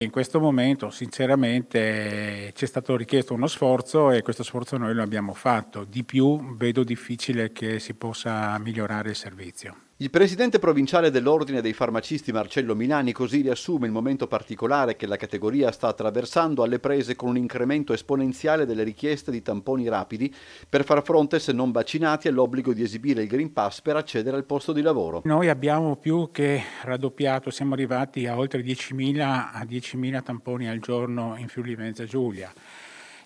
In questo momento, sinceramente, ci è stato richiesto uno sforzo e questo sforzo noi lo abbiamo fatto. Di più vedo difficile che si possa migliorare il servizio. Il presidente provinciale dell'Ordine dei farmacisti Marcello Milani così riassume il momento particolare che la categoria sta attraversando alle prese con un incremento esponenziale delle richieste di tamponi rapidi per far fronte se non vaccinati all'obbligo di esibire il Green Pass per accedere al posto di lavoro. Noi abbiamo più che raddoppiato, siamo arrivati a oltre 10.000, a 10.000 tamponi al giorno in Friuli Venezia Giulia.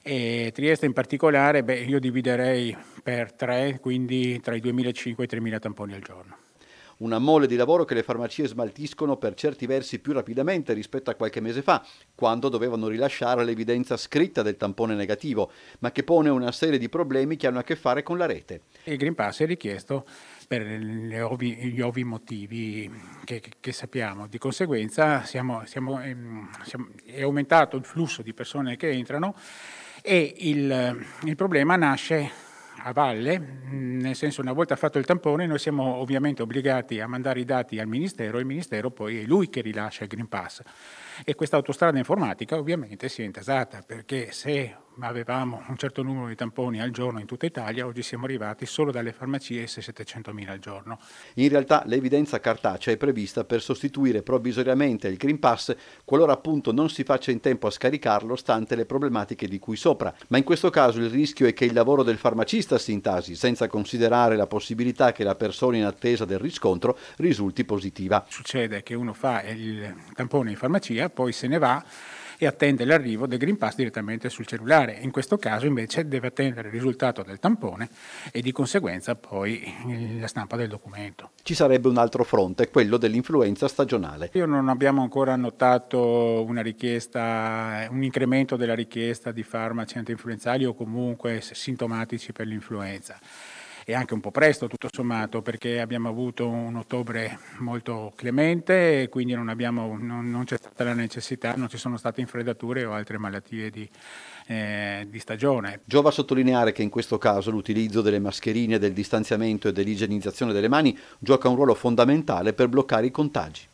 E Trieste in particolare, beh, io dividerei per tre, quindi tra i 2.500 e i 3.000 tamponi al giorno una mole di lavoro che le farmacie smaltiscono per certi versi più rapidamente rispetto a qualche mese fa, quando dovevano rilasciare l'evidenza scritta del tampone negativo, ma che pone una serie di problemi che hanno a che fare con la rete. Il Green Pass è richiesto per ovvi, gli ovvi motivi che, che, che sappiamo. Di conseguenza siamo, siamo, ehm, siamo, è aumentato il flusso di persone che entrano e il, il problema nasce a valle, mm, nel senso una volta fatto il tampone noi siamo ovviamente obbligati a mandare i dati al Ministero e il Ministero poi è lui che rilascia il Green Pass. E questa autostrada informatica ovviamente si è intasata perché se avevamo un certo numero di tamponi al giorno in tutta Italia, oggi siamo arrivati solo dalle farmacie s 700.000 al giorno. In realtà l'evidenza cartacea è prevista per sostituire provvisoriamente il Green Pass qualora appunto non si faccia in tempo a scaricarlo stante le problematiche di cui sopra, ma in questo caso il rischio è che il lavoro del farmacista si intasi senza considerare la possibilità che la persona in attesa del riscontro risulti positiva. Succede che uno fa il tampone in farmacia, poi se ne va e attende l'arrivo del Green Pass direttamente sul cellulare. In questo caso invece deve attendere il risultato del tampone e di conseguenza poi eh, la stampa del documento. Ci sarebbe un altro fronte, quello dell'influenza stagionale. Io non abbiamo ancora notato una richiesta, un incremento della richiesta di farmaci antinfluenzali o comunque sintomatici per l'influenza e anche un po' presto tutto sommato perché abbiamo avuto un ottobre molto clemente e quindi non, abbiamo, non, non c'è stata la necessità, non ci sono state infreddature o altre malattie di, eh, di stagione. Giova sottolineare che in questo caso l'utilizzo delle mascherine, del distanziamento e dell'igienizzazione delle mani gioca un ruolo fondamentale per bloccare i contagi.